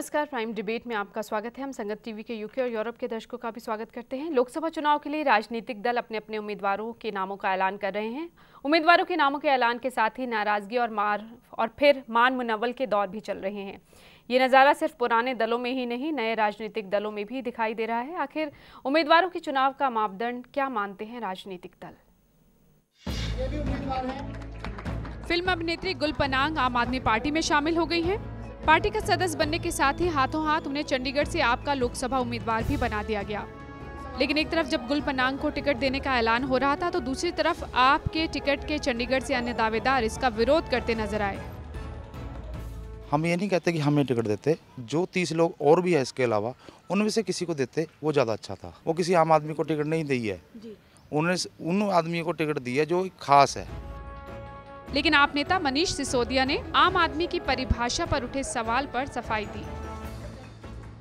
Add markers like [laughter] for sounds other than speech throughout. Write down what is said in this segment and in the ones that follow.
नमस्कार prime debate में आपका स्वागत है हम संगत टीवी के यूके और यूरोप के दर्शकों का भी स्वागत करते हैं लोकसभा चुनाव के लिए राजनीतिक दल अपने अपने उम्मीदवारों के नामों का ऐलान कर रहे हैं उम्मीदवारों के नामों के ऐलान के साथ ही नाराजगी और मार और फिर मान मुनवल के दौर भी चल रहे हैं ये नज़ारा सिर्फ पुराने दलों में ही नहीं नए राजनीतिक दलों में भी दिखाई दे रहा है आखिर उम्मीदवारों के चुनाव का मापदंड क्या मानते हैं राजनीतिक दल फिल्म अभिनेत्री गुल पनांग आम आदमी पार्टी में शामिल हो गई हैं पार्टी का सदस्य बनने के साथ ही हाथों हाथ उन्हें चंडीगढ़ से आपका लोकसभा उम्मीदवार भी बना दिया गया लेकिन एक तरफ जब गुल पनांग को टिकट देने का ऐलान हो रहा था तो दूसरी तरफ आपके टिकट के चंडीगढ़ से अन्य दावेदार इसका विरोध करते नजर आए हम ये नहीं कहते कि हमें टिकट देते जो तीस लोग और भी है इसके अलावा उनमें से किसी को देते वो ज़्यादा अच्छा था वो किसी आम आदमी को टिकट नहीं दी है उन्होंने उन आदमियों को टिकट दी है जो खास है लेकिन आप नेता मनीष सिसोदिया ने आम आदमी की परिभाषा पर उठे सवाल पर सफाई दी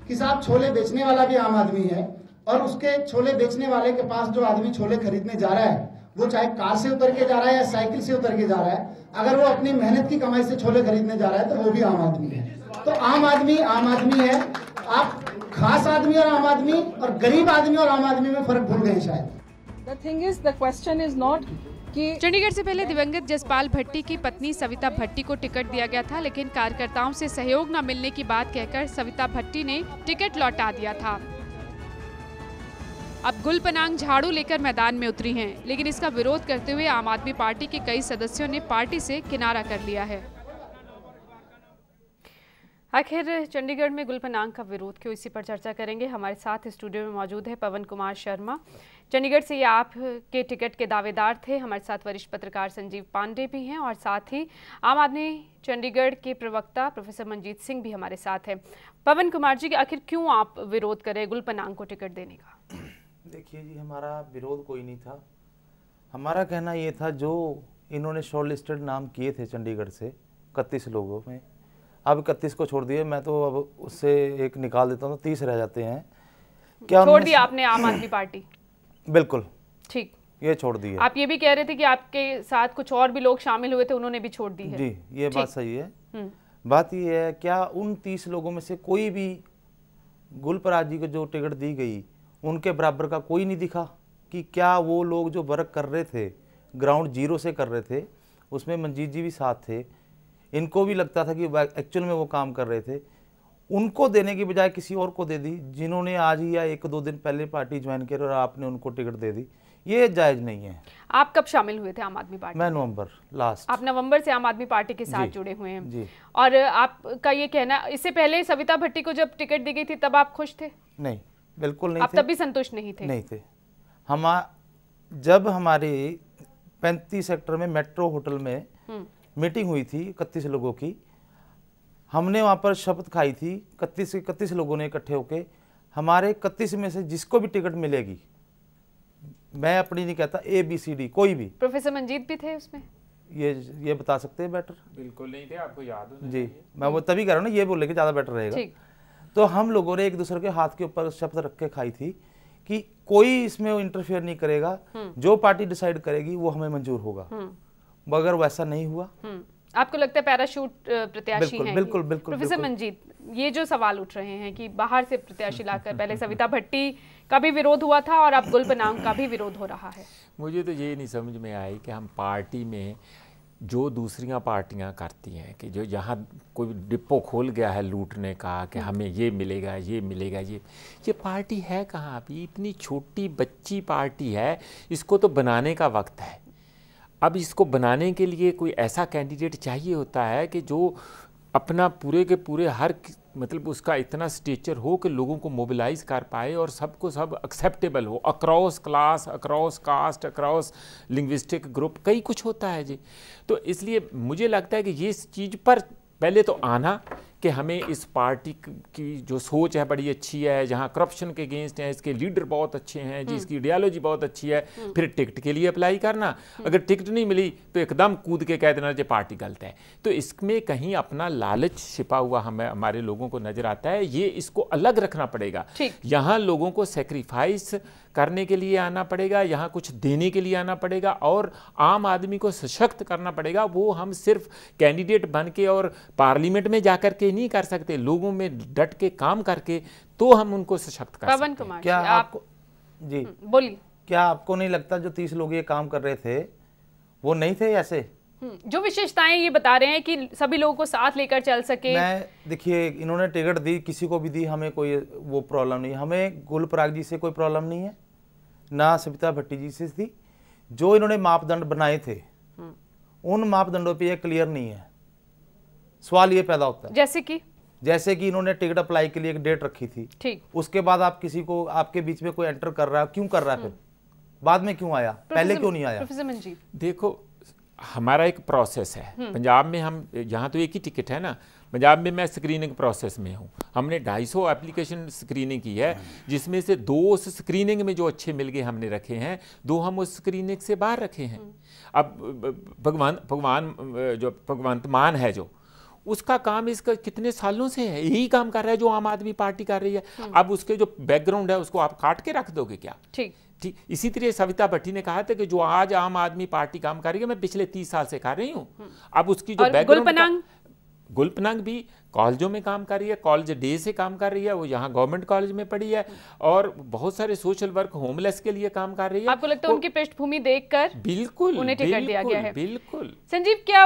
कि साहब छोले बेचने वाला भी आम आदमी है और उसके छोले बेचने वाले के पास जो आदमी छोले खरीदने जा रहा है वो चाहे कार से उतर के जा रहा है या साइकिल से उतर के जा रहा है अगर वो अपनी मेहनत की कमाई से छोले खरीदने जा रहा है तो वो भी आम आदमी है तो आम आदमी आम आदमी है आप खास आदमी और आम आदमी और गरीब आदमी और आम आदमी में फर्क भूल गए शायद the thing is the question is not कि चंडीगढ़ से पहले दिवंगत जसपाल भट्टी की पत्नी सविता भट्टी को टिकट दिया गया था लेकिन कार्यकर्ताओं से सहयोग न मिलने की बात कहकर सविता भट्टी ने टिकट लौटा दिया था अब गुल पनांग झाड़ू लेकर मैदान में उतरी हैं लेकिन इसका विरोध करते हुए आम आदमी पार्टी के कई सदस्यों ने पार्टी से किनारा कर लिया है आखिर चंडीगढ़ में गुल पनांग का विरोध क्यों इसी पर चर्चा करेंगे हमारे साथ स्टूडियो में मौजूद है पवन कुमार शर्मा चंडीगढ़ से ये आप के टिकट के दावेदार थे हमारे साथ वरिष्ठ पत्रकार संजीव पांडे भी हैं और साथ ही आम आदमी चंडीगढ़ के प्रवक्ता प्रोफेसर मंजीत सिंह भी हमारे साथ हैं पवन कुमार जी आखिर क्यों आप विरोध करें गुल पनांग को टिकट देने का देखिए जी हमारा विरोध कोई नहीं था हमारा कहना ये था जो इन्होंने शॉर्ट लिस्टेड नाम किए थे चंडीगढ़ से इकतीस लोगों में अब इकतीस को छोड़ दिए मैं तो अब उससे एक निकाल देता हूँ तो तीस रह जाते हैं क्या छोड़ दिया आपने आम आदमी पार्टी बिल्कुल ठीक ये छोड़ दी है आप ये भी कह रहे थे कि आपके साथ कुछ और भी लोग शामिल हुए थे उन्होंने भी छोड़ दी है जी ये बात सही है हम्म। बात यह है क्या उन तीस लोगों में से कोई भी गुलपराज जी को जो टिकट दी गई उनके बराबर का कोई नहीं दिखा कि क्या वो लोग जो वर्क कर रहे थे ग्राउंड जीरो से कर रहे थे उसमें मंजीत जी भी साथ थे इनको भी लगता था कि एक्चुअल में वो काम कर रहे थे उनको देने की बजाय किसी और को दे दी जिन्होंने आज ही या एक दो दिन पहले पार्टी ज्वाइन करी और आपने उनको टिकट दे दी ये जायज नहीं है आप कब शामिल हुए थे आम आदमी पार्टी मैं नवंबर लास्ट आप नवंबर से आम आदमी पार्टी के साथ जुड़े हुए हैं जी और आपका ये कहना इससे पहले सविता भट्टी को जब टिकट दी गई थी तब आप खुश थे नहीं बिल्कुल नहीं आप तब भी संतुष्ट नहीं थे नहीं थे हम जब हमारे पैंतीस सेक्टर में मेट्रो होटल में हम्म। मीटिंग हुई थी इकतीस लोगों की हमने वहाँ पर शपथ खाई थी इकतीस इकतीस लोगों ने इकट्ठे होके हमारे इकतीस में से जिसको भी टिकट मिलेगी मैं अपनी नहीं कहता ए बी सी डी कोई भी प्रोफेसर मंजीत भी थे उसमें ये ये बता सकते हैं बेटर बिल्कुल नहीं थे आपको याद जी मैं वो तभी कह रहा हूँ ना ये बोले कि ज़्यादा बेटर रहेगा तो हम लोगों ने एक दूसरे के हाथ के ऊपर शब्द रख के खाई थी कि कोई इसमें इंटरफेयर नहीं करेगा हम्म। जो पार्टी डिसाइड करेगी वो हमें मंजूर होगा हम्म। मगर वैसा नहीं हुआ हम्म। आपको लगता है पैराशूट प्रत्याशी बिल्कुल, हैं बिल्कुल बिल्कुल प्रोफेसर मंजीत ये जो सवाल उठ रहे हैं कि बाहर से प्रत्याशी लाकर पहले सविता भट्टी का भी विरोध हुआ था और अब गुल बनाम का भी विरोध हो रहा है मुझे तो ये नहीं समझ में आई कि हम पार्टी में जो दूसरियां पार्टियां करती हैं कि जो यहाँ कोई डिपो खोल गया है लूटने का कि हम्म। हमें ये मिलेगा ये मिलेगा ये ये पार्टी है कहाँ अभी इतनी छोटी बच्ची पार्टी है इसको तो बनाने का वक्त है अब इसको बनाने के लिए कोई ऐसा कैंडिडेट चाहिए होता है कि जो अपना पूरे के पूरे हर मतलब उसका इतना स्टेचर हो कि लोगों को मोबिलाइज कर पाए और सबको सब एक्सेप्टेबल हो across class across caste across linguistic group कई कुछ होता है जी तो इसलिए मुझे लगता है कि ये चीज़ पर पहले तो आना कि हमें इस पार्टी की जो सोच है बड़ी अच्छी है जहाँ करप्शन के अगेंस्ट हैं इसके लीडर बहुत अच्छे हैं जी इसकी आइडियालॉजी बहुत अच्छी है हम्म। फिर टिकट के लिए अप्लाई करना हम्म। अगर टिकट नहीं मिली तो एकदम कूद के कह देना जो पार्टी गलत है तो इसमें कहीं अपना लालच छिपा हुआ हमें हमारे लोगों को नजर आता है ये इसको अलग रखना पड़ेगा यहाँ लोगों को सेक्रीफाइस करने के लिए आना पड़ेगा यहाँ कुछ देने के लिए आना पड़ेगा और आम आदमी को सशक्त करना पड़ेगा वो हम सिर्फ कैंडिडेट बन के और पार्लियामेंट में जाकर के ये नहीं कर सकते लोगों में डट के काम करके तो हम उनको सशक्त कर पवन कुमार क्या आपको जी हम्म, बोलिए क्या आपको नहीं लगता जो तीस लोग ये काम कर रहे थे वो नहीं थे ऐसे हम्म, जो विशेषताएं ये बता रहे हैं कि सभी लोगों को साथ लेकर चल सके मैं देखिए इन्होंने टिकट दी किसी को भी दी हमें कोई वो प्रॉब्लम नहीं हमें गुल पराग जी से कोई प्रॉब्लम नहीं है ना सविता भट्टी जी से थी जो इन्होंने मापदंड बनाए थे हम्म। उन मापदंडों पे ये क्लियर नहीं है सवाल ये पैदा होता है जैसे कि जैसे कि इन्होंने टिकट अप्लाई के लिए एक डेट रखी थी ठीक उसके बाद आप किसी को आपके बीच में कोई एंटर कर रहा है क्यों कर रहा है हम्म। फिर बाद में क्यों आया पहले क्यों नहीं आया देखो हमारा एक प्रोसेस है हम्म। पंजाब में हम यहाँ तो एक ही टिकट है ना पंजाब में मैं स्क्रीनिंग प्रोसेस में हूँ हमने 250 एप्लीकेशन स्क्रीनिंग की है जिसमें से दो उस स्क्रीनिंग में जो अच्छे मिल गए हमने रखे हैं दो हम उस स्क्रीनिंग से बाहर रखे हैं हम्म। अब भगवान भगवान जो भगवंत मान है जो उसका काम इसका कितने सालों से है यही काम कर रहा है जो आम आदमी पार्टी कर रही है हम्म। अब उसके जो बैकग्राउंड है उसको आप काट के रख दोगे क्या ठीक ठीक इसी तरह सविता भट्टी ने कहा था कि जो आज आम आदमी पार्टी काम कर रही है मैं पिछले तीस साल से कर रही हूँ हम्म। अब उसकी जो बैकग्राउंड गुलपनांग भी कॉलेजों में काम कर रही है कॉलेज डे से काम कर रही है वो यहाँ गवर्नमेंट कॉलेज में पढ़ी है और बहुत सारे सोशल वर्क होमलेस के लिए काम कर रही है आपको लगता है उनकी पृष्ठभूमि देखकर बिल्कुल उन्हें टिकट दिया गया है बिल्कुल संजीव क्या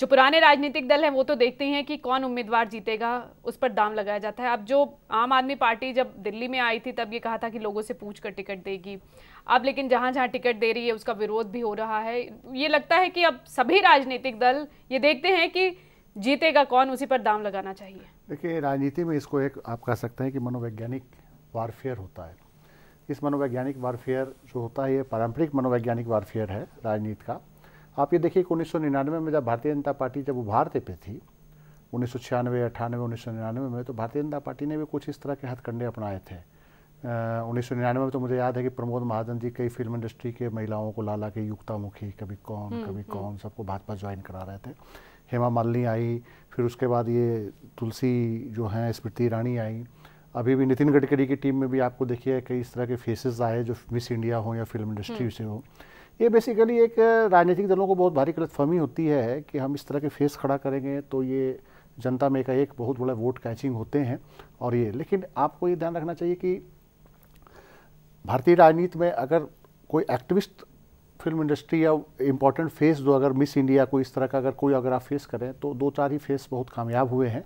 जो पुराने राजनीतिक दल हैं वो तो देखते हैं कि कौन उम्मीदवार जीतेगा उस पर दाम लगाया जाता है अब जो आम आदमी पार्टी जब दिल्ली में आई थी तब ये कहा था कि लोगों से पूछ कर टिकट देगी अब लेकिन जहाँ जहाँ टिकट दे रही है उसका विरोध भी हो रहा है ये लगता है कि अब सभी राजनीतिक दल ये देखते हैं कि जीतेगा कौन उसी पर दाम लगाना चाहिए देखिए राजनीति में इसको एक आप कह सकते हैं कि मनोवैज्ञानिक वारफेयर होता है इस मनोवैज्ञानिक वारफेयर जो होता है ये पारंपरिक मनोवैज्ञानिक वारफेयर है राजनीति का आप ये देखिए कि उन्नीस में जब भारतीय जनता पार्टी जब उभारते पे थी उन्नीस सौ छियानवे अट्ठानवे उन्नीस सौ निन्यानवे में तो भारतीय जनता पार्टी ने भी कुछ इस तरह के हथकंडे अपनाए थे उन्नीस सौ निन्यानवे में तो मुझे याद है कि प्रमोद महाजन जी कई फिल्म इंडस्ट्री के महिलाओं को लाला के युक्तामुखी कभी कौन हम्म, कभी हम्म। कौन सबको भाजपा ज्वाइन करा रहे थे हेमा मालिनी आई फिर उसके बाद ये तुलसी जो हैं स्मृति ईरानी आई अभी भी नितिन गडकरी की टीम में भी आपको देखिए कई इस तरह के फेसेस आए जो मिस इंडिया हो या फिल्म इंडस्ट्री हम्म। से हो ये बेसिकली एक राजनीतिक दलों को बहुत भारी गलतफहमी होती है कि हम इस तरह के फेस खड़ा करेंगे तो ये जनता में का एक बहुत बड़ा वोट कैचिंग होते हैं और ये लेकिन आपको ये ध्यान रखना चाहिए कि भारतीय राजनीति में अगर कोई एक्टिविस्ट फिल्म इंडस्ट्री या इम्पोर्टेंट फेस जो अगर मिस इंडिया को इस तरह का अगर कोई अगर आप फेस करें तो दो चार ही फेस बहुत कामयाब हुए हैं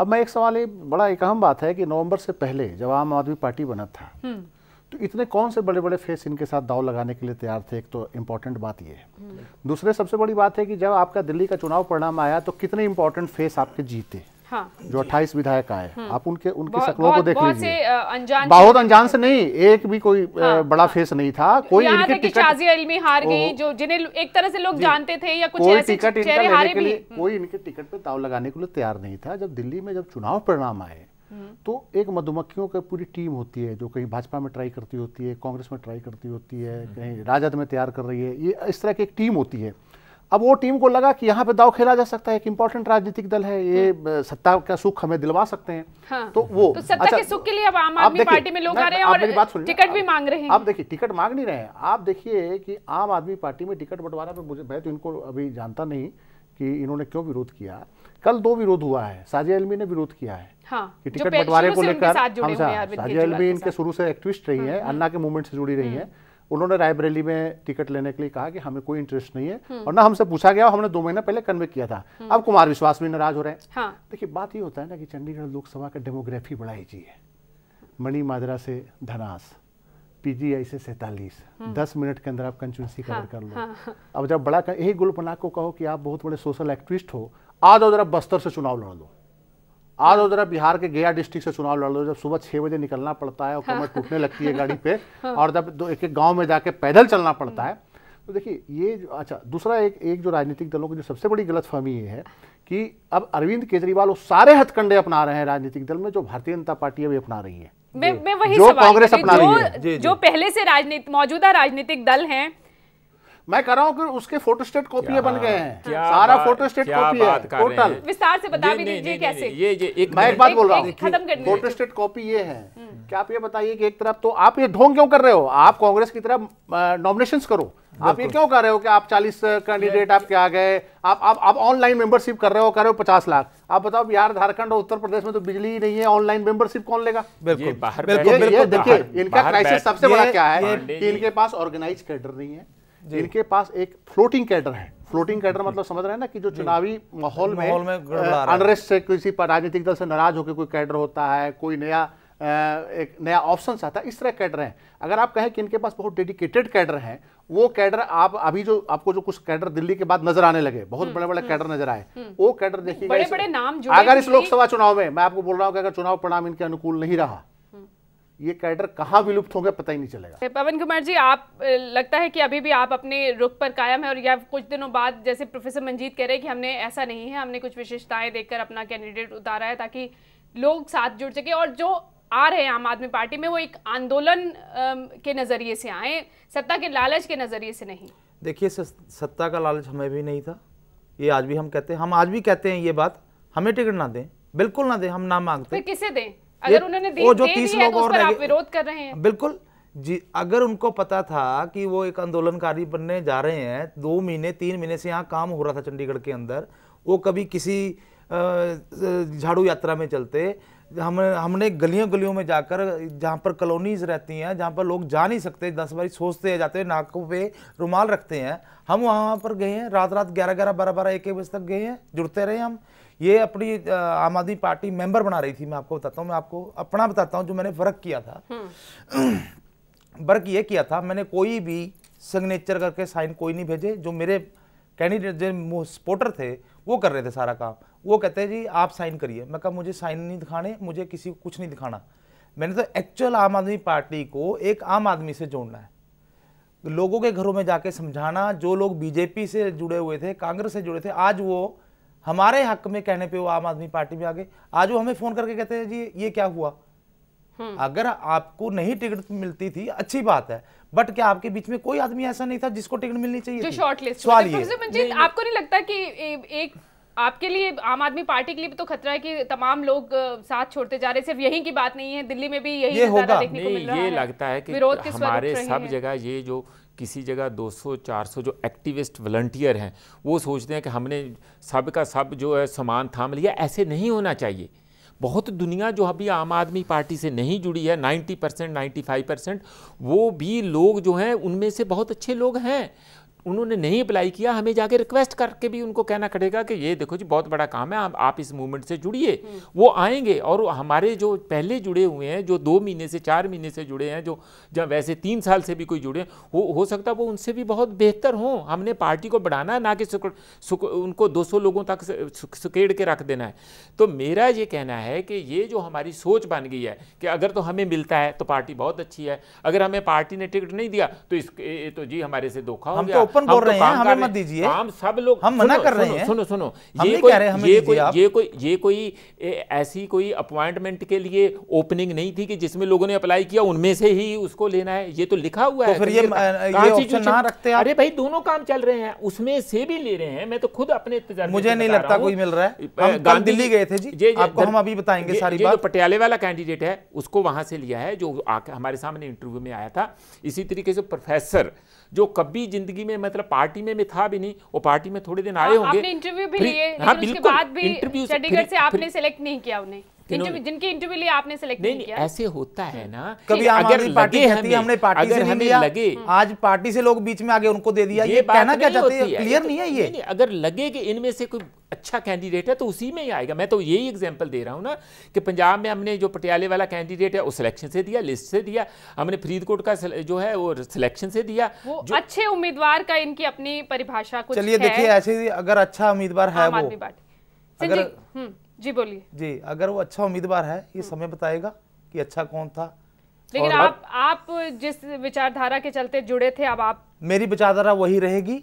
अब मैं एक सवाल ये बड़ा एक अहम बात है कि नवंबर से पहले जब आम आदमी पार्टी बना था हम्म। तो इतने कौन से बड़े बड़े फेस इनके साथ दाव लगाने के लिए तैयार थे एक तो इम्पोर्टेंट बात ये है हम्म। दूसरे सबसे बड़ी बात है कि जब आपका दिल्ली का चुनाव परिणाम आया तो कितने इम्पोर्टेंट फेस आपके जीते हाँ, जो अट्ठाईस विधायक आए हम्म। आप उनके उनके शक्लों को देख लीजिए बहुत अनजान से नहीं एक भी कोई हाँ, बड़ा हाँ, फेस नहीं था कोई इनके टिकट अलमी हार गई जो जिन्हें एक तरह से लोग जानते थे या कुछ कोई टिकट इनका लेने के लिए कोई इनके टिकट पे दाव लगाने के लिए तैयार नहीं था जब दिल्ली में जब चुनाव परिणाम आए हम्म। तो एक मधुमक्खियों की पूरी टीम होती है जो कहीं भाजपा में ट्राई करती होती है कांग्रेस में ट्राई करती होती है हम्म। कहीं राजद में तैयार कर रही है ये इस तरह की एक टीम होती है अब वो टीम को लगा कि यहाँ पे दाव खेला जा सकता है एक इम्पोर्टेंट राजनीतिक दल है ये हम्म। सत्ता का सुख हमें दिलवा सकते हैं हाँ। तो वो तो सत्ता अच्छा, के सुख के लिए अब आम आदमी पार्टी में लोग आ रहे हैं और बात टिकट भी मांग रहे हैं आप देखिए टिकट मांग नहीं रहे हैं आप देखिए कि आम आदमी पार्टी में टिकट बंटवारा पर मुझे मैं तो इनको अभी जानता नहीं कि इन्होंने क्यों विरोध किया कल दो विरोध हुआ है साजिया एलमी ने विरोध किया है हाँ, कि टिकट बंटवारे को लेकर हम साजिया एलमी इनके शुरू से एक्टिविस्ट रही है हम्म, हम्म। अन्ना के मूवमेंट से जुड़ी रही है हम्म। उन्होंने रायबरेली में टिकट लेने के लिए कहा कि हमें कोई इंटरेस्ट नहीं है और ना हमसे पूछा गया हमने दो महीना पहले कन्वे किया था अब कुमार विश्वास भी नाराज हो रहे हैं हाँ। देखिए बात ये होता है ना कि चंडीगढ़ लोकसभा का डेमोग्राफी बड़ा ही है मणि माजरा से धनास पीजीआई से सैतालीस हम्म। दस मिनट के अंदर आप कंस्टिट्यूंसी कवर हाँ, कर लो हाँ, हाँ। अब जब बड़ा कर, यही गुल को कहो कि आप बहुत बड़े सोशल एक्टिविस्ट हो आ जाओ जरा बस्तर से चुनाव लड़ लो आ जाओ जरा बिहार के गया डिस्ट्रिक्ट से चुनाव लड़ लो जब सुबह छह बजे निकलना पड़ता है और कमर टूटने लगती है गाड़ी पे [laughs] और जब दो एक एक गाँव में जाके पैदल चलना पड़ता है हम्म। तो देखिए ये जो अच्छा दूसरा एक एक जो राजनीतिक दलों की जो सबसे बड़ी गलतफहमी ये है कि अब अरविंद केजरीवाल वो सारे हथकंडे अपना रहे हैं राजनीतिक दल में जो भारतीय जनता पार्टी अभी अपना रही है मैं मैं वही जो कांग्रेस अपना रही है जो पहले से राजनीति मौजूदा राजनीतिक दल हैं मैं कह रहा हूँ कि उसके फोटोस्टेट कॉपी बन गए हैं सारा फोटोस्टेट कॉपी है टोटल विस्तार से बता भी दीजिए कैसे ये ये एक मैं एक बात बोल रहा हूँ फोटोस्टेट कॉपी ये है हम्म। क्या आप ये बताइए कि एक तरफ तो आप ये ढोंग क्यों कर रहे हो आप कांग्रेस की तरफ नॉमिनेशन करो आप ये क्यों कर रहे हो कि आप 40 कैंडिडेट आपके आ गए आप आप आप ऑनलाइन मेंबरशिप कर रहे हो कर रहे हो 50 लाख आप बताओ बिहार झारखंड और उत्तर प्रदेश में तो बिजली ही नहीं है ऑनलाइन मेंबरशिप कौन लेगा बिल्कुल देखिए इनका क्राइसिस सबसे बड़ा क्या है इनके पास ऑर्गेनाइज कैडर नहीं है इनके पास एक फ्लोटिंग कैडर है फ्लोटिंग कैडर मतलब समझ रहे हैं ना कि जो चुनावी माहौल में, में अनरेस्ट से किसी राजनीतिक दल से नाराज होकर कोई कैडर होता है कोई नया एक नया ऑप्शन आता है इस तरह कैडर हैं अगर आप कहें कि इनके पास बहुत डेडिकेटेड कैडर हैं वो कैडर आप अभी जो आपको जो कुछ कैडर दिल्ली के बाद नजर आने लगे बहुत हम्म, बड़े बड़े हम्म। कैडर नजर आए हम्म। वो कैडर देखिएगा अगर इस लोकसभा चुनाव में मैं आपको बोल रहा हूँ कि अगर चुनाव परिणाम इनके अनुकूल नहीं रहा ये कैडर कहाँ विलुप्त होगा पता ही नहीं चलेगा पवन कुमार जी आप लगता है कि अभी भी आप अपने रुख पर कायम है और या कुछ दिनों बाद जैसे प्रोफेसर मंजीत कह रहे हैं कि हमने ऐसा नहीं है हमने कुछ विशेषताएं देखकर अपना कैंडिडेट उतारा है ताकि लोग साथ जुड़ सके और जो आ रहे हैं आम आदमी पार्टी में वो एक आंदोलन के नज़रिए से आए सत्ता के लालच के नज़रिए से नहीं देखिए सत्ता का लालच हमें भी नहीं था ये आज भी हम कहते हैं हम आज भी कहते हैं ये बात हमें टिकट ना दें बिल्कुल ना दें हम ना मांगते किसे दें अगर उन्होंने दे, वो जो तीस तो लोग और आप विरोध कर रहे हैं बिल्कुल जी अगर उनको पता था कि वो एक आंदोलनकारी बनने जा रहे हैं दो महीने तीन महीने से यहाँ काम हो रहा था चंडीगढ़ के अंदर वो कभी किसी झाड़ू यात्रा में चलते हम हमने गलियों गलियों में जाकर जहाँ पर कॉलोनीज रहती हैं जहाँ पर लोग जा नहीं सकते दस बारी सोचते हैं जाते हैं नाकों पे रुमाल रखते हैं हम वहाँ पर गए हैं रात रात ग्यारह ग्यारह बारह बारह एक एक बजे तक गए हैं जुड़ते रहे हम ये अपनी आम आदमी पार्टी मेंबर बना रही थी मैं आपको बताता हूँ मैं आपको अपना बताता हूँ जो मैंने फ़र्क किया था वर्क हम्म। ये किया था मैंने कोई भी सिग्नेचर करके साइन कोई नहीं भेजे जो मेरे कैंडिडेट जो सपोर्टर थे वो कर रहे थे सारा काम वो कहते हैं जी आप साइन करिए मैं कहा मुझे साइन नहीं दिखाने मुझे किसी को कुछ नहीं दिखाना मैंने तो एक्चुअल आम आदमी पार्टी को एक आम आदमी से जोड़ना है लोगों के घरों में जाके समझाना जो लोग बीजेपी से जुड़े हुए थे कांग्रेस से जुड़े थे आज वो हमारे हक में कहने पे वो आम आदमी पार्टी में आ गए आज वो हमें फोन करके कहते हैं जी ये क्या हुआ हम्म। अगर आपको नहीं टिकट मिलती थी अच्छी बात है बट क्या आपके बीच में कोई आदमी ऐसा नहीं था जिसको टिकट मिलनी चाहिए जो शॉर्ट तो आपको नहीं लगता की एक आपके लिए आम आदमी पार्टी के लिए भी तो खतरा है कि तमाम लोग साथ छोड़ते जा रहे सिर्फ यही की बात नहीं है दिल्ली में भी यही ये होगा देखने को मिल रहा ये है। लगता है कि हमारे सब जगह ये जो किसी जगह 200-400 जो एक्टिविस्ट वॉल्टियर हैं वो सोचते हैं कि हमने सब का सब जो है सामान थाम लिया ऐसे नहीं होना चाहिए बहुत दुनिया जो अभी आम आदमी पार्टी से नहीं जुड़ी है 90 परसेंट नाइन्टी वो भी लोग जो हैं उनमें से बहुत अच्छे लोग हैं उन्होंने नहीं अप्लाई किया हमें जाके रिक्वेस्ट करके भी उनको कहना पड़ेगा कि ये देखो जी बहुत बड़ा काम है आप, आप इस मूवमेंट से जुड़िए हम्म। वो आएंगे और हमारे जो पहले जुड़े हुए हैं जो दो महीने से चार महीने से जुड़े हैं जो जब वैसे तीन साल से भी कोई जुड़े हो हो सकता है वो उनसे भी बहुत बेहतर हों हमने पार्टी को बढ़ाना है ना कि सुक, सुक, उनको दो लोगों तक सुकेड़ के रख देना है तो मेरा ये कहना है कि ये जो हमारी सोच बन गई है कि अगर तो हमें मिलता है तो पार्टी बहुत अच्छी है अगर हमें पार्टी ने टिकट नहीं दिया तो इस तो जी हमारे से धोखा हो गया तो ओपन बोल तो रहे हैं हमें मत दीजिए हम सब लोग हम मना कर रहे हैं सुनो सुनो ये कोई ये कोई ये कोई ये कोई ऐसी कोई अपॉइंटमेंट के लिए ओपनिंग नहीं थी कि जिसमें लोगों ने अप्लाई किया उनमें से ही उसको लेना है ये तो लिखा हुआ तो है फिर ये, ये ऑप्शन ना रखते अरे भाई दोनों काम चल रहे हैं उसमें से भी ले रहे हैं मैं तो खुद अपने मुझे नहीं लगता कोई मिल रहा है हम दिल्ली गए थे जी ये, आपको हम अभी बताएंगे सारी बात पटियाले वाला कैंडिडेट है उसको वहां से लिया है जो हमारे सामने इंटरव्यू में आया था इसी तरीके से प्रोफेसर जो कभी जिंदगी में मतलब पार्टी में था भी नहीं वो पार्टी में थोड़े दिन आए हाँ, होंगे इंटरव्यू भी लिए हाँ बिल्कुल इंटरव्यू से आपने सेलेक्ट नहीं किया उन्हें इंटरव्यू लिए आपने नहीं, किया ऐसे होता है ना हम्म। कभी अगर पार्टी हमें, हमने पार्टी अगर से नहीं लिया लगे हम्म। आज पार्टी से लोग बीच में आगे उनको दे दिया ये कहना तो क्या चाहते हैं क्लियर तो- नहीं है ये अगर लगे कि इनमें से कोई अच्छा कैंडिडेट है तो उसी में ही आएगा मैं तो यही एग्जांपल दे रहा हूँ ना कि पंजाब में हमने जो पटियाले वाला कैंडिडेट है वो सिलेक्शन से दिया लिस्ट से दिया हमने फरीदकोट का जो है वो सिलेक्शन से दिया वो अच्छे उम्मीदवार का इनकी अपनी परिभाषा चलिए देखिए ऐसे अगर अच्छा उम्मीदवार है वो अगर हम्म। जी बोलिए जी अगर वो अच्छा उम्मीदवार है ये समय बताएगा कि अच्छा कौन था लेकिन आप आप जिस विचारधारा के चलते जुड़े थे अब आप मेरी विचारधारा वही रहेगी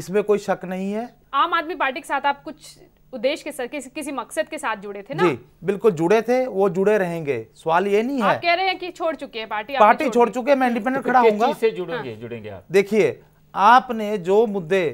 इसमें कोई शक नहीं है आम आदमी पार्टी के साथ आप कुछ उद्देश्य के साथ किस, किसी मकसद के साथ जुड़े थे ना जी बिल्कुल जुड़े थे वो जुड़े रहेंगे सवाल ये नहीं है आप कह रहे हैं कि छोड़ चुके हैं पार्टी पार्टी छोड़ चुके मैं इंडिपेंडेंट तो खड़ा हूँ जुड़ेंगे हाँ। जुड़ेंगे देखिए आपने जो मुद्दे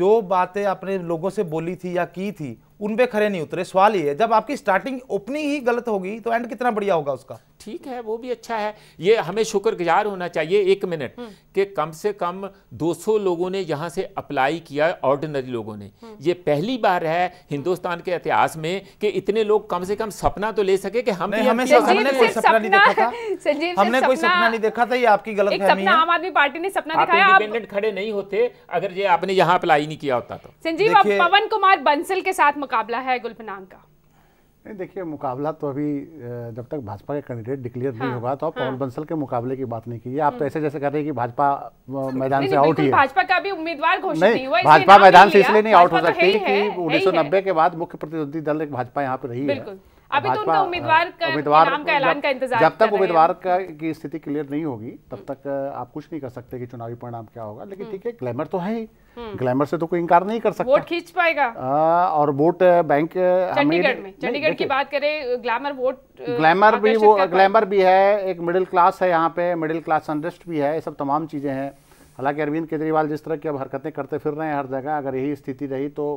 जो बातें आपने लोगों से बोली थी या की थी उन पे खरे नहीं उतरे सवाल ये है जब आपकी स्टार्टिंग ओपनिंग ही गलत होगी तो एंड कितना बढ़िया होगा उसका ठीक है वो भी अच्छा है ये हमें शुक्रगुजार होना चाहिए एक मिनट हम्म। कि कम से कम 200 लोगों ने यहाँ से अप्लाई किया ऑर्डिनरी लोगों ने हम्म। ये पहली बार है हिंदुस्तान के इतिहास में कि इतने लोग कम से कम सपना तो ले सके कि हम भी हमें [laughs] हमने कोई सपना सपना नहीं देखा था हमने कोई सपना नहीं देखा था ये आपकी गलत है आम आदमी पार्टी ने सपना दिखाया इंडिपेंडेंट खड़े नहीं होते अगर ये आपने यहाँ अप्लाई नहीं किया होता तो संजीव पवन कुमार बंसल के साथ मुकाबला है गुलपनांग का नहीं देखिए मुकाबला तो अभी जब तक भाजपा के कैंडिडेट डिक्लेयर नहीं हाँ, होगा तो आप हाँ, पवन बंसल के मुकाबले की बात नहीं की आप तो हम्म। ऐसे जैसे कर रहे हैं कि भाजपा मैदान से आउट ही है भाजपा का भी उम्मीदवार घोषित नहीं हुआ भाजपा मैदान से इसलिए नहीं आउट हो तो सकती कि उन्नीस के बाद मुख्य प्रतिद्वंदी दल एक भाजपा यहाँ पे रही है अभी तो उनका उम्मीदवार का उम्मीदवार नाम का ऐलान का इंतजार जब तक उम्मीदवार का की स्थिति क्लियर नहीं होगी तब तक आप कुछ नहीं कर सकते कि चुनावी परिणाम क्या होगा लेकिन हम्म। ठीक है ग्लैमर तो है ही ग्लैमर हम्म। से तो कोई इंकार नहीं कर सकता वोट खींच पाएगा आ, और वोट बैंक चंडीगढ़ में चंडीगढ़ की बात करें ग्लैमर वोट ग्लैमर भी वो ग्लैमर भी है एक मिडिल क्लास है यहाँ पे मिडिल क्लास अनरेस्ट भी है ये सब तमाम चीज़ें हैं हालांकि अरविंद केजरीवाल जिस तरह की अब हरकतें करते फिर रहे हैं हर जगह अगर यही स्थिति रही तो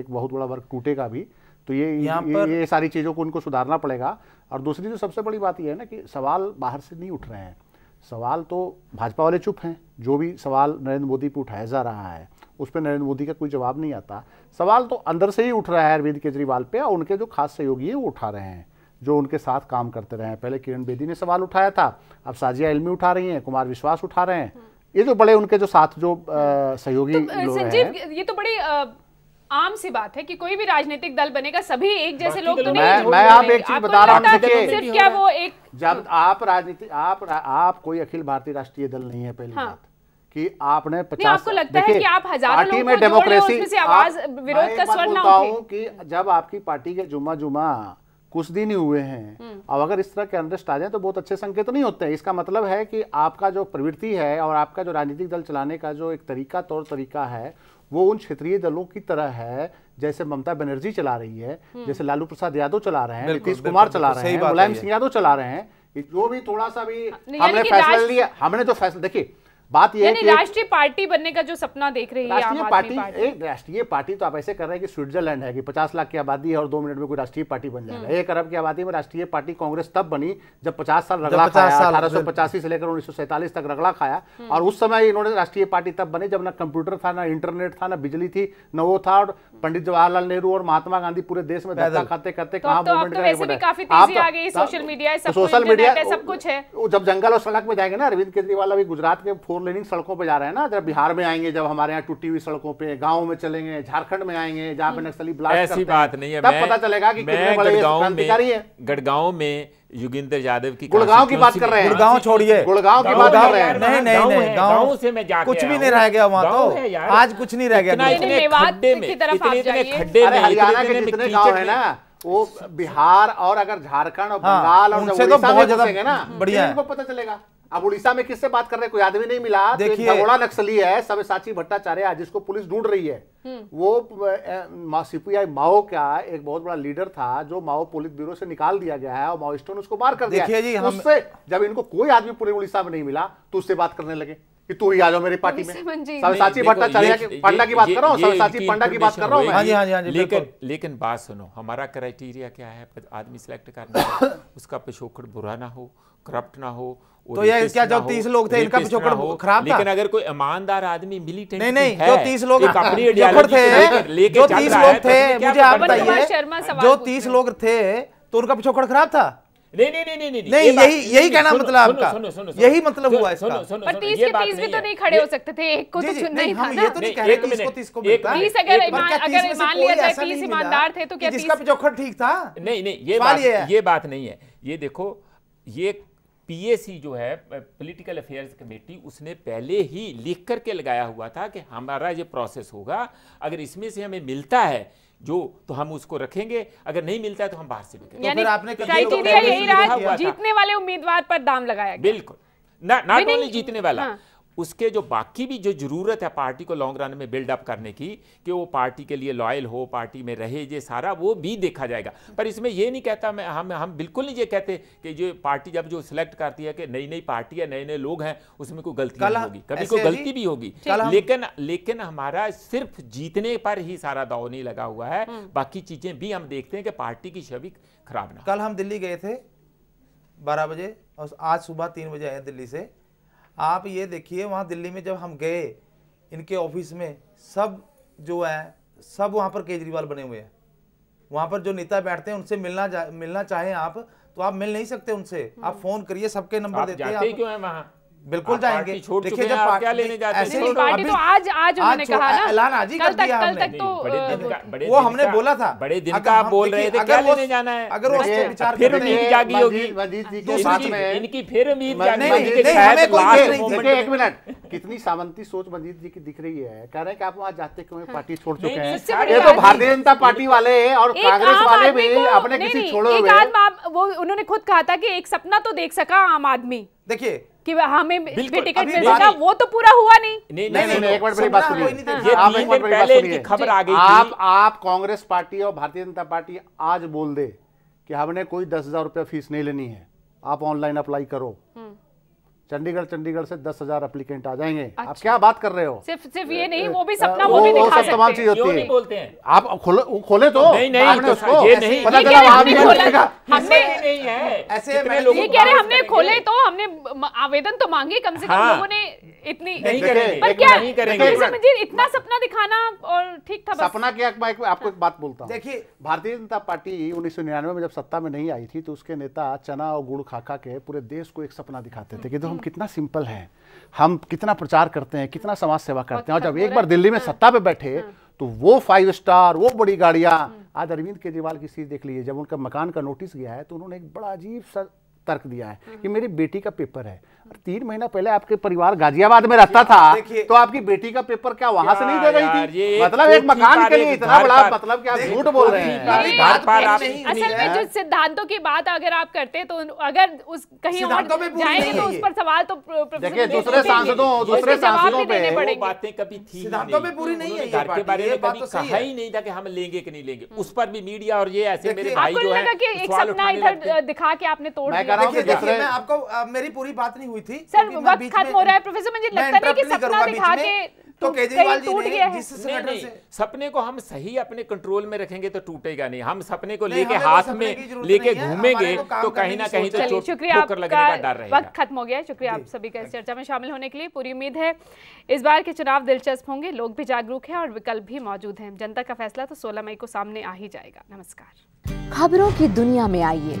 एक बहुत बड़ा वर्ग टूटेगा भी तो ये पर... ये सारी चीज़ों को उनको सुधारना पड़ेगा और दूसरी जो सबसे बड़ी बात यह है ना कि सवाल बाहर से नहीं उठ रहे हैं सवाल तो भाजपा वाले चुप हैं जो भी सवाल नरेंद्र मोदी पर उठाया जा रहा है उस पर नरेंद्र मोदी का कोई जवाब नहीं आता सवाल तो अंदर से ही उठ रहा है अरविंद केजरीवाल पे और उनके जो खास सहयोगी है वो उठा रहे हैं जो उनके साथ काम करते रहे हैं पहले किरण बेदी ने सवाल उठाया था अब साजिया इलमी उठा रही हैं कुमार विश्वास उठा रहे हैं हम्म। ये जो बड़े उनके जो साथ जो सहयोगी तो, हैं ये तो बड़ी आम सी बात है कि कोई भी राजनीतिक दल बनेगा सभी एक जैसे लोग तो, तो नहीं मैं, मैं आप एक चीज बता रहा हूँ क्या वो एक जब आप राजनीति आप आप कोई अखिल भारतीय राष्ट्रीय दल नहीं है पहली हाँ। बात कि आपने पचास आपको लगता है कि आप हजारों लोगों में डेमोक्रेसी से आवाज विरोध का स्वर ना हो कि जब आपकी पार्टी के जुमा जुमा कुछ दिन ही हुए हैं हम्म। अब अगर इस तरह के अनरेस्ट आ जाए तो बहुत अच्छे संकेत नहीं होते हैं इसका मतलब है कि आपका जो प्रवृत्ति है और आपका जो राजनीतिक दल चलाने का जो एक तरीका तौर तरीका है वो उन क्षेत्रीय दलों की तरह है जैसे ममता बनर्जी चला रही है हम्म। जैसे लालू प्रसाद यादव चला रहे हैं नीतीश कुमार चला रहे हैं मुलायम सिंह यादव चला रहे हैं जो भी थोड़ा सा भी हाँ, हमने फैसला लिया हमने तो फैसला देखिए बात यह है राष्ट्रीय पार्टी बनने का जो सपना देख रही है राष्ट्रीय पार्टी, पार्टी एक राष्ट्रीय पार्टी तो आप ऐसे कर रहे हैं कि स्विट्जरलैंड है कि पचास लाख की आबादी है और दो मिनट में कोई राष्ट्रीय पार्टी बन जाएगा हम्म। एक अरब की आबादी में राष्ट्रीय पार्टी कांग्रेस तब बनी जब पचास साल रगड़ा खाया अठारह सौ पचासी से लेकर उन्नीस तक रगड़ा खाया हम्म। और उस समय इन्होंने राष्ट्रीय पार्टी तब बनी जब ना कंप्यूटर था ना इंटरनेट था ना बिजली थी न वो था और पंडित जवाहरलाल नेहरू और महात्मा गांधी पूरे देश में धक्का खाते करते कहा मूवमेंट सोशल मीडिया सब कुछ है जब जंगल और सड़क में जाएंगे ना अरविंद केजरीवाल अभी गुजरात के फोन फोर लेनिंग सड़कों पे जा रहे हैं ना जब बिहार में आएंगे जब हमारे यहाँ टूटी हुई सड़कों पे गाँव में चलेंगे झारखंड में आएंगे जहाँ पे नक्सली ब्लास्ट ऐसी बात नहीं है तब पता चलेगा कि कितने बड़े क्रांतिकारी है गढ़गांव में युगेंद्र यादव की गुड़गांव की बात कर रहे हैं गुड़गांव छोड़िए गुड़गांव की बात कर रहे हैं नहीं नहीं नहीं गांव से मैं जा कुछ भी नहीं रह गया वहाँ तो आज कुछ नहीं रह गया इतने खड्डे में इतने इतने खड्डे में हरियाणा के जितने गांव है ना वो बिहार और अगर झारखंड और हाँ, बंगाल और उनसे तो बहुत ज्यादा ना बढ़िया तो पता चलेगा अब उड़ीसा में किससे बात कर रहे हैं कोई आदमी नहीं मिला तो देखिए भगोड़ा नक्सली है सब साची भट्टाचार्य जिसको पुलिस ढूंढ रही है हम्म। वो सीपीआई माओ का एक बहुत बड़ा लीडर था जो माओ पुलिस ब्यूरो से निकाल दिया गया है और माओइस्टों ने उसको बार कर दिया जी हम... उससे जब इनको कोई आदमी पूरे उड़ीसा में नहीं मिला तो उससे बात करने लगे कि तू ही आ जाओ मेरी पार्टी में साची भट्टाचार्य पंडा की बात कर रहा हूँ साची पंडा की बात कर रहा हूँ हाँ हाँ लेकिन लेकिन बात सुनो हमारा क्राइटेरिया क्या है आदमी सिलेक्ट करना उसका पिछोखड़ बुरा ना हो करप्ट ना हो तो ये क्या जब तीस लोग थे इनका पिछोकड़ खराब था लेकिन अगर कोई ईमानदार आदमी मिलिटेंट नहीं नहीं जो तीस लोग पिछोकड़ थे जो तीस लोग तो थे मुझे आप बताइए जो तीस लोग थे तो उनका पिछोकड़ खराब था नहीं नहीं नहीं नहीं नहीं यही यही कहना मतलब आपका यही मतलब हुआ इसका पर तीस के तीस भी तो नहीं खड़े हो सकते थे एक को तो चुन नहीं था ये तो नहीं कह रहे तीस को तीस को मिलता तीस अगर अगर मान लिया जाए तीस ईमानदार थे तो क्या जिसका पिछोकड़ ठीक था नहीं नहीं ये बात ये बात नहीं है ये देखो ये पीएसी जो है पॉलिटिकल अफेयर्स कमेटी उसने पहले ही लिख करके लगाया हुआ था कि हमारा ये प्रोसेस होगा अगर इसमें से हमें मिलता है जो तो हम उसको रखेंगे अगर नहीं मिलता है तो हम बाहर से निकलेंगे तो फिर आपने यही जीतने वाले उम्मीदवार पर दाम लगाया बिल्कुल ना नॉट ओनली जीतने वाला हाँ। उसके जो बाकी भी जो ज़रूरत है पार्टी को लॉन्ग रन में बिल्डअप करने की कि वो पार्टी के लिए लॉयल हो पार्टी में रहे ये सारा वो भी देखा जाएगा पर इसमें ये नहीं कहता मैं हम हम बिल्कुल नहीं ये कहते कि जो पार्टी जब जो सिलेक्ट करती है कि नई नई पार्टी है नए नए लोग हैं उसमें कोई गलती होगी कभी कोई गलती भी होगी लेकिन लेकिन हमारा सिर्फ जीतने पर ही सारा दाव नहीं लगा हुआ है हम्म। बाकी चीज़ें भी हम देखते हैं कि पार्टी की छवि खराब ना कल हम दिल्ली गए थे बारह बजे और आज सुबह तीन बजे आए दिल्ली से आप ये देखिए वहाँ दिल्ली में जब हम गए इनके ऑफिस में सब जो है सब वहाँ पर केजरीवाल बने हुए हैं वहाँ पर जो नेता बैठते हैं उनसे मिलना जा, मिलना चाहें आप तो आप मिल नहीं सकते उनसे आप हम्म। फोन करिए सबके नंबर देते हैं क्यों है वहाँ बिल्कुल जाएंगे देखिए जब पार्टी क्या लेने जाते हैं पार्टी तो आज आज उन्होंने कहा ना ऐलान आज ही कर दिया हमने तो वो हमने बोला था बड़े दिन का आप बोल रहे थे क्या लेने जाना है अगर वो विचार फिर उम्मीद जागी होगी तो इनकी फिर उम्मीद जागी हमें कोई नहीं एक मिनट कितनी सामंती सोच मजीद जी की दिख रही है कह रहे हैं कि आप वहाँ जाते क्यों पार्टी छोड़ चुके हैं ये तो भारतीय जनता पार्टी वाले और कांग्रेस वाले भी अपने किसी छोड़ो हुए वो उन्होंने खुद कहा था कि एक सपना तो देख सका आम आदमी देखिए कि हमें भी टिकट मिलेगा वो तो पूरा हुआ नहीं नहीं नहीं, नहीं, नहीं एक बार बड़ी बात सुनिए हाँ, आप हाँ, एक बार पहले इनकी खबर आ गई आप आप कांग्रेस पार्टी और भारतीय जनता पार्टी आज बोल दे कि हमने कोई दस हजार रुपया फीस नहीं लेनी है आप ऑनलाइन अप्लाई करो हम्म। चंडीगढ़ चंडीगढ़ से दस हजार अप्लीकेंट आ जाएंगे अच्छा। आप क्या बात कर रहे हो सिर्फ सिर्फ ये नहीं वो भी सपना वो, वो भी दिखा सकते हैं चीज होती है बोलते हैं आप खोले खोले तो नहीं नहीं आपने तो उसको ये नहीं पता चला वहां भी हमने नहीं है ऐसे ये कह रहे हमने खोले तो हमने आवेदन तो मांगे कम से कम हाँ। लोगों ने इतनी नहीं करेंगे पर क्या नहीं करेंगे इतना सपना दिखाना और ठीक था सपना क्या मैं आपको एक बात बोलता हूँ देखिए भारतीय जनता पार्टी उन्नीस में जब सत्ता में नहीं आई थी तो उसके नेता चना और गुड़ खाखा के पूरे देश को एक सपना दिखाते थे कि तो हम कितना सिंपल है हम कितना प्रचार करते हैं कितना समाज सेवा करते हैं और जब एक बार दिल्ली में हाँ। सत्ता पे बैठे हाँ। तो वो फाइव स्टार वो बड़ी गाड़ियाँ हाँ। आज अरविंद केजरीवाल की चीज देख लीजिए जब उनका मकान का नोटिस गया है तो उन्होंने एक बड़ा अजीब सा तर्क दिया है कि मेरी बेटी का पेपर है तीन महीना पहले आपके परिवार गाजियाबाद में रहता था तो आपकी बेटी का पेपर क्या वहां से नहीं दे रही थी मतलब एक मकान के लिए इतना बड़ा मतलब क्या झूठ बोल रहे हैं असल में जो सिद्धांतों की बात अगर आप करते तो अगर उस कहीं और जाएंगे तो उस पर सवाल तो देखिए दूसरे सांसदों दूसरे सांसदों पे बातें कभी थी सिद्धांतों में पूरी नहीं है घर के बारे में कभी तो कहा ही नहीं था कि हम लेंगे कि नहीं लेंगे हम्म। उस पर भी मीडिया और ये ऐसे मेरे भाई जो है दिखा के आपने तोड़ आपको मेरी पूरी बात नहीं हुई थी खत्म हो रहा है प्रोफेसर मुझे लगता कि सपना दिखा के तो केजरीवाल जी ने जिस संगठन से सपने को हम सही अपने कंट्रोल में रखेंगे तो टूटेगा नहीं हम सपने को लेके हाथ में लेके घूमेंगे तो कहीं ना कहीं तो शुक्रिया आपका तो वक्त खत्म हो गया शुक्रिया आप सभी का इस चर्चा में शामिल होने के लिए पूरी उम्मीद है इस बार के चुनाव दिलचस्प होंगे लोग भी जागरूक है और विकल्प भी मौजूद है जनता का फैसला तो सोलह मई को सामने आ ही जाएगा नमस्कार खबरों की दुनिया में आइए